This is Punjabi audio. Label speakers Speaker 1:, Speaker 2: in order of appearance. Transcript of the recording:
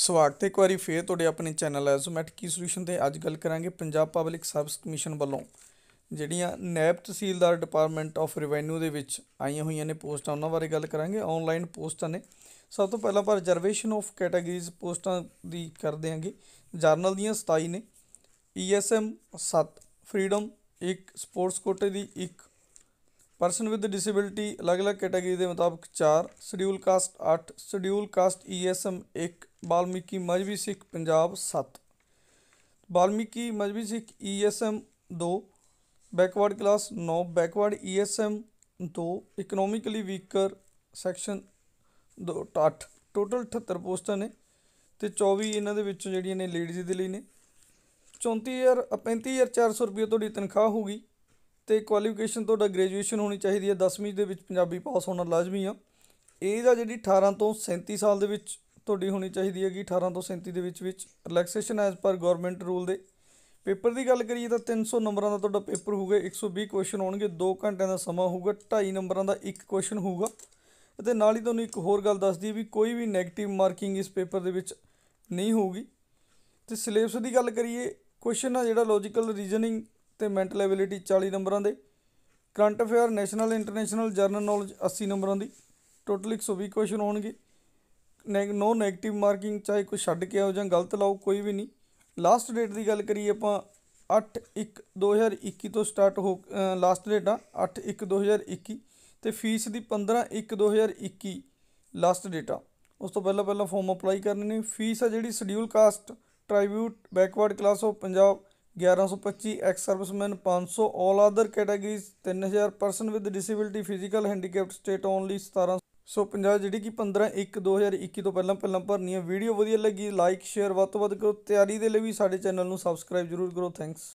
Speaker 1: ਸਵਾਗਤ ਹੈ ਇੱਕ ਵਾਰੀ ਫੇਰ ਤੁਹਾਡੇ ਆਪਣੇ ਚੈਨਲ ਐਜ਼ੋਮੈਟ ਕੀ ਸੋਲੂਸ਼ਨ ਤੇ ਅੱਜ ਗੱਲ ਕਰਾਂਗੇ ਪੰਜਾਬ ਪਬਲਿਕ ਸਰਵਿਸ ਕਮਿਸ਼ਨ ਵੱਲੋਂ ਜਿਹੜੀਆਂ ਨੈਬ ਤਹਿਸੀਲਦਾਰ ਡਿਪਾਰਟਮੈਂਟ ਆਫ ਰਿਵੈਨਿਊ ਦੇ ਵਿੱਚ ਆਈਆਂ ਹੋਈਆਂ ਨੇ ਪੋਸਟਾਂ ਉਹਨਾਂ ਬਾਰੇ ਗੱਲ ਕਰਾਂਗੇ ਆਨਲਾਈਨ ਪੋਸਟਾਂ ਨੇ ਸਭ ਤੋਂ ਪਹਿਲਾਂ ਪਰ ਰਿਜ਼ਰਵੇਸ਼ਨ ਆਫ ਕੈਟਾਗਰੀਜ਼ ਪੋਸਟਾਂ ਦੀ ਕਰਦੇ ਆਂਗੇ ਜਰਨਲ ਦੀਆਂ 27 ਨੇ ਈਐਸਐਮ 7 ਫਰੀडम 1 ਸਪੋਰਟਸ ਕੋਟੇ ਦੀ 1 ਪਰਸਨ ਵਿਦ ਡਿਸੇਬਿਲਟੀ ਅਲੱਗ-ਅਲੱਗ ਕੈਟਾਗਰੀ ਦੇ ਮੁਤਾਬਕ 4 schedule caste 8 schedule caste ESM 1 Balmiki Mazhabi Sikh Punjab 7 Balmiki Mazhabi Sikh ESM 2 backward class 9 backward ESM 2 economically weaker section 2 8 total 78 ਪੋਸਟਾਂ ਨੇ ਤੇ 24 ਇਹਨਾਂ ਦੇ ਵਿੱਚੋਂ ਜਿਹੜੀਆਂ ਨੇ ਲੇਡੀਜ਼ ਦੇ ਲਈ ਨੇ 34000 35400 ਰੁਪਏ ਤੁਹਾਡੀ ਤਨਖਾਹ ਹੋਊਗੀ ਤੇ ਕੁਆਲੀਫਿਕੇਸ਼ਨ ਤੁਹਾਡਾ ਗ੍ਰੈਜੂਏਸ਼ਨ ਹੋਣੀ ਚਾਹੀਦੀ ਹੈ 10ਵੀਂ ਦੇ ਵਿੱਚ ਪੰਜਾਬੀ ਪਾਸ ਹੋਣਾ ਲਾਜ਼ਮੀ ਆ ਇਹਦਾ ਜਿਹੜੀ 18 ਤੋਂ 37 ਸਾਲ ਦੇ ਵਿੱਚ ਤੁਹਾਡੀ ਹੋਣੀ ਚਾਹੀਦੀ ਹੈਗੀ 18 ਤੋਂ 37 ਦੇ ਵਿੱਚ ਵਿੱਚ relaxation as per government rule ਦੇ ਪੇਪਰ ਦੀ ਗੱਲ ਕਰੀਏ ਤਾਂ 300 ਨੰਬਰਾਂ ਦਾ ਤੁਹਾਡਾ ਪੇਪਰ ਹੋਊਗਾ 120 ਕੁਐਸਚਨ ਹੋਣਗੇ 2 ਘੰਟਿਆਂ ਦਾ ਸਮਾਂ ਹੋਊਗਾ 2.5 ਨੰਬਰਾਂ ਦਾ ਇੱਕ ਕੁਐਸਚਨ ਹੋਊਗਾ ਅਤੇ ਨਾਲ ਹੀ ਤੁਹਾਨੂੰ ਇੱਕ ਹੋਰ ਗੱਲ ਦੱਸ ਦਈਏ ਵੀ ਕੋਈ ਵੀ 네ਗੇਟਿਵ ਮਾਰਕਿੰਗ ਇਸ ਪੇਪਰ ਦੇ ਵਿੱਚ ਨਹੀਂ ਹੋਊਗੀ ਤੇ ਸਿਲੇਬਸ ਦੀ ਗੱਲ ਕਰੀਏ ਕੁਐਸਚਨ ਆ ਜਿਹੜਾ ਲੌਜੀਕਲ ਰੀਜ਼ਨਿੰਗ ਤੇ ਮੈਂਟਲ ਐਬਿਲਿਟੀ 40 ਨੰਬਰਾਂ ਦੇ current affair national international general knowledge 80 ਨੰਬਰਾਂ ਦੀ ਟੋਟਲ 120 ਕੁਐਸਚਨ ਹੋਣਗੇ ਨੋ 네ਗੇਟਿਵ ਮਾਰਕਿੰਗ ਚਾਹੇ ਕੋਈ ਛੱਡ ਕੇ ਆਓ ਜਾਂ ਗਲਤ ਲਾਓ ਕੋਈ ਵੀ ਨਹੀਂ ਲਾਸਟ ਡੇਟ ਦੀ ਗੱਲ ਕਰੀਏ ਆਪਾਂ 8 1 2021 ਤੋਂ ਸਟਾਰਟ ਹੋ ਲਾਸਟ ਡੇਟ ਆ 8 1 2021 ਤੇ ਫੀਸ ਦੀ 15 1 2021 ਲਾਸਟ ਡੇਟ ਆ ਉਸ ਤੋਂ ਪਹਿਲਾਂ ਪਹਿਲਾਂ ਫਾਰਮ ਅਪਲਾਈ ਕਰਨੇ ਨੇ ਫੀਸ ਆ ਜਿਹੜੀ schedule caste tribute backward class of Punjab 1125 ex serviceman 500 all other category 3000 person with disability physical handicapped state only 1750 ਜਿਹੜੀ ਕਿ 15 1 2021 ਤੋਂ ਪਹਿਲਾਂ ਪਹਿਲਾਂ ਭਰਨੀ ਹੈ ਵੀਡੀਓ ਵਧੀਆ ਲੱਗੀ ਲਾਈਕ ਸ਼ੇਅਰ ਵੱਧ ਤੋਂ ਵੱਧ ਕਰੋ ਤਿਆਰੀ ਦੇ ਲਈ ਵੀ ਸਾਡੇ ਚੈਨਲ ਨੂੰ ਸਬਸਕ੍ਰਾਈਬ ਜ਼ਰੂਰ ਕਰੋ ਥੈਂਕਸ